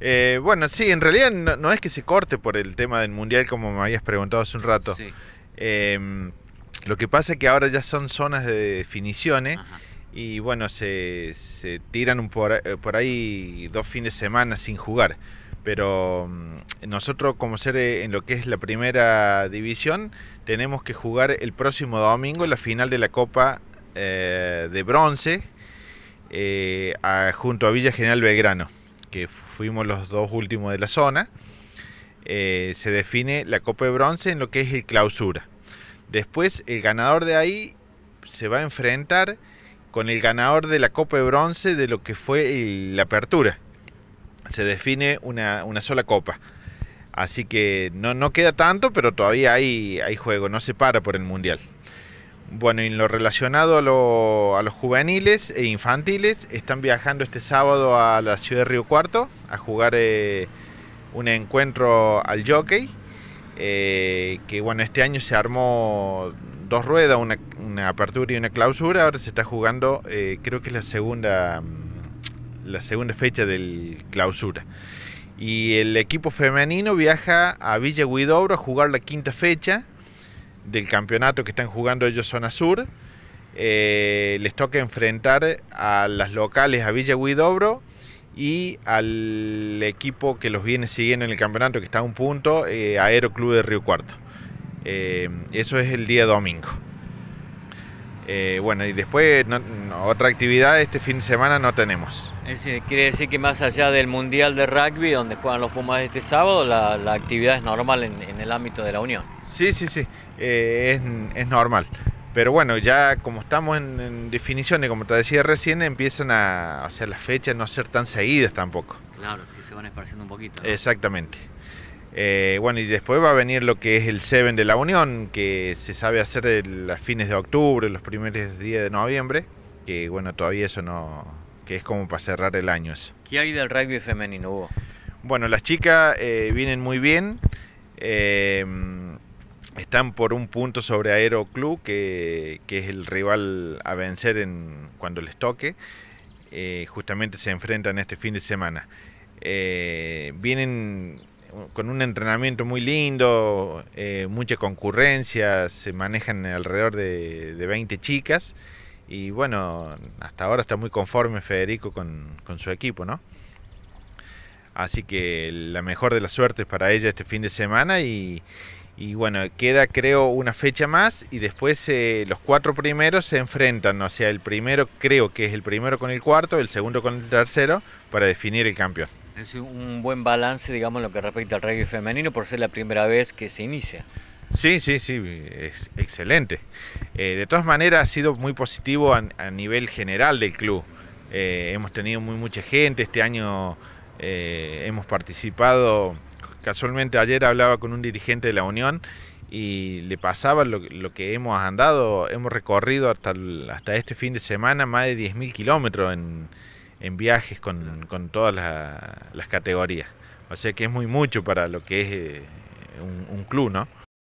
Eh, bueno, sí, en realidad no, es que se corte por el tema del mundial como me habías preguntado hace un rato. Em, lo que pasa es que ahora ya son zonas de definiciones y bueno, se, tiran un eh, por, ahí dos fines de semana sin jugar. Pero mm, nosotros como ser eh, en lo que es la primera división, tenemos que jugar el próximo domingo la final de la Copa de Bronce junto a Villa General Belgrano que fuimos los dos últimos de la zona, eh, se define la Copa de Bronce en lo que es el clausura. Después el ganador de ahí se va a enfrentar con el ganador de la Copa de Bronce de lo que fue la apertura. Se define una, sola copa. Así que no, queda tanto, pero todavía hay, hay juego, no se para por el Mundial. Bueno, en lo relacionado a, los juveniles e infantiles, están viajando este sábado a la ciudad de Río Cuarto a jugar eh, un encuentro al jockey. Eh, que bueno, este año se armó dos ruedas, una, apertura y una clausura. Ahora se está jugando, eh, creo que es la segunda, mm, la segunda fecha del clausura. Y el equipo femenino viaja a Villa Guidobro a jugar la quinta fecha del campeonato que están jugando ellos zona sur, eh, les toca enfrentar a las locales, a Villa Huidobro y al equipo que los viene siguiendo en el campeonato, que está a un punto, eh, Aeroclub de Río Cuarto. Eh, eso es el día domingo. Eh, bueno, y después otra actividad este fin de semana no tenemos. Es decir, quiere decir que más allá del Mundial de Rugby, donde juegan los Pumas este sábado, la, actividad es normal en, el ámbito de la Unión. Sí, sí, sí, eh, es, normal. Pero bueno, ya como estamos en, definición definiciones, como te decía recién, empiezan a, o las fechas no ser tan seguidas tampoco. Claro, sí se van esparciendo un poquito. Exactamente. Eh, bueno, y después va a venir lo que es el Seven de la Unión, que se sabe hacer a fines de octubre, los primeros días de noviembre, que bueno, todavía eso no, que es como para cerrar el año. ¿Qué hay del rugby femenino, Hugo? Bueno, las chicas eh, vienen muy bien, eh, están por un punto sobre Aero Club, que, es el rival a vencer en, cuando les toque, justamente se enfrentan este fin de semana. vienen con un entrenamiento muy lindo, eh, mucha concurrencia, se manejan alrededor de, 20 chicas y bueno, hasta ahora está muy conforme Federico con, su equipo, ¿no? Así que la mejor de las suertes para ella este fin de semana y, bueno, queda creo una fecha más y después eh, los cuatro primeros se enfrentan, o sea, el primero creo que es el primero con el cuarto, el segundo con el tercero para definir el campeón. Es un buen balance, digamos, lo que respecta al rugby femenino, por ser la primera vez que se inicia. Sí, sí, sí, es excelente. Eh, de todas maneras, ha sido muy positivo a, nivel general del club. Eh, hemos tenido muy mucha gente, este año eh, hemos participado, casualmente ayer hablaba con un dirigente de la Unión y le pasaba lo, que hemos andado, hemos recorrido hasta, hasta este fin de semana más de 10.000 kilómetros en en viajes con, con todas las categorías. O sea que es muy mucho para lo que es eh, un, un, club, ¿no?